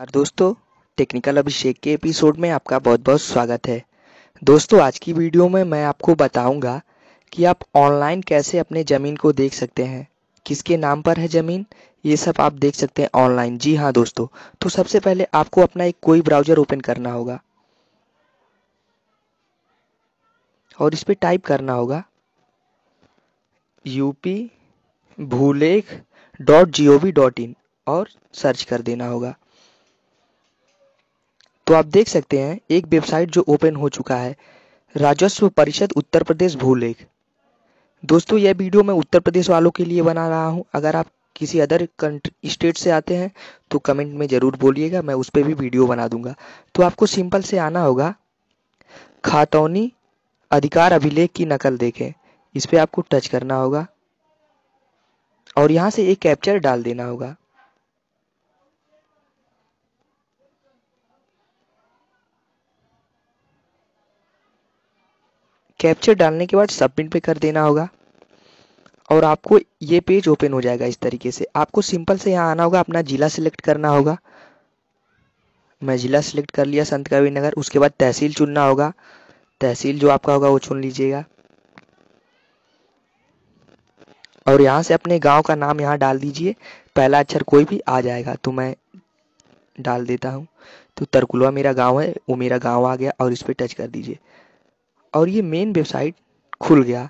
और दोस्तों टेक्निकल अभिषेक के एपिसोड में आपका बहुत बहुत स्वागत है दोस्तों आज की वीडियो में मैं आपको बताऊंगा कि आप ऑनलाइन कैसे अपने ज़मीन को देख सकते हैं किसके नाम पर है ज़मीन ये सब आप देख सकते हैं ऑनलाइन जी हाँ दोस्तों तो सबसे पहले आपको अपना एक कोई ब्राउज़र ओपन करना होगा और इस पर टाइप करना होगा UP Bhulekh dot G O V dot in और सर्च कर देना होगा तो आप देख सकते हैं एक वेबसाइट जो ओपन हो चुका है राजस्व परिषद उत्तर प्रदेश भूलेख दोस्तों यह वीडियो मैं उत्तर प्रदेश वालों के लिए बना रहा हूं अगर आप किसी अदर कंट्री स्टेट से आते हैं तो कमेंट में ज़रूर बोलिएगा मैं उस पर भी वीडियो बना दूंगा तो आपको सिंपल से आना होगा खातौनी अधिकार अभिलेख की नकल देखें इस पर आपको टच करना होगा और यहाँ से एक कैप्चर डाल देना होगा कैप्चर डालने के बाद सबमिट पे कर देना होगा और आपको ये पेज ओपन हो जाएगा इस तरीके से आपको सिंपल से यहाँ आना होगा अपना ज़िला सिलेक्ट करना होगा मैं ज़िला सिलेक्ट कर लिया संत कबीर नगर उसके बाद तहसील चुनना होगा तहसील जो आपका होगा वो चुन लीजिएगा और यहाँ से अपने गांव का नाम यहाँ डाल दीजिए पहला अक्षर कोई भी आ जाएगा तो मैं डाल देता हूँ तो तरकुलवा मेरा गांव है वो मेरा गांव आ गया और इस पर टच कर दीजिए और ये मेन वेबसाइट खुल गया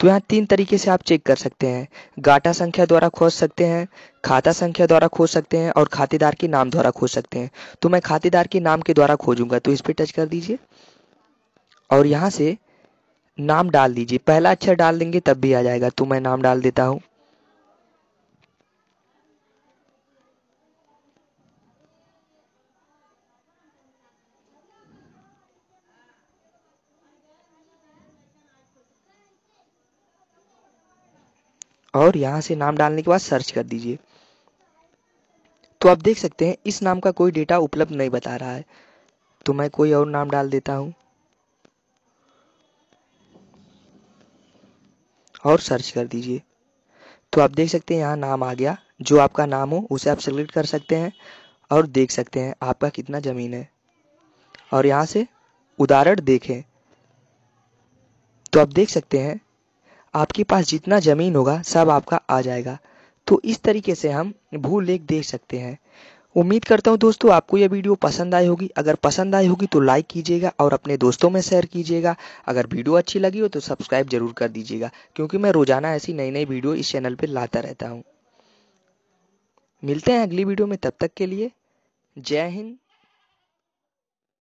तो यहाँ तीन तरीके से आप चेक कर सकते हैं गाटा संख्या द्वारा खोज सकते हैं खाता संख्या द्वारा खोज सकते हैं और खातेदार के नाम द्वारा खोज सकते हैं तो मैं खातेदार के नाम के द्वारा खोजूंगा तो इस पर टच कर दीजिए और यहाँ से नाम डाल दीजिए पहला अक्षर डाल देंगे तब भी आ जाएगा तो मैं नाम डाल देता हूँ और यहाँ से नाम डालने के बाद सर्च कर दीजिए तो आप देख सकते हैं इस नाम का कोई डेटा उपलब्ध नहीं बता रहा है तो मैं कोई और नाम डाल देता हूँ और सर्च कर दीजिए तो आप देख सकते हैं यहाँ नाम आ गया जो आपका नाम हो उसे आप सेलेक्ट कर सकते हैं और देख सकते हैं आपका कितना ज़मीन है और यहाँ से उदाहरण देखें तो आप देख सकते हैं आपके पास जितना ज़मीन होगा सब आपका आ जाएगा तो इस तरीके से हम भू लेख देख सकते हैं उम्मीद करता हूँ दोस्तों आपको यह वीडियो पसंद आई होगी अगर पसंद आई होगी तो लाइक कीजिएगा और अपने दोस्तों में शेयर कीजिएगा अगर वीडियो अच्छी लगी हो तो सब्सक्राइब जरूर कर दीजिएगा क्योंकि मैं रोजाना ऐसी नई नई वीडियो इस चैनल पर लाता रहता हूँ मिलते हैं अगली वीडियो में तब तक के लिए जय हिंद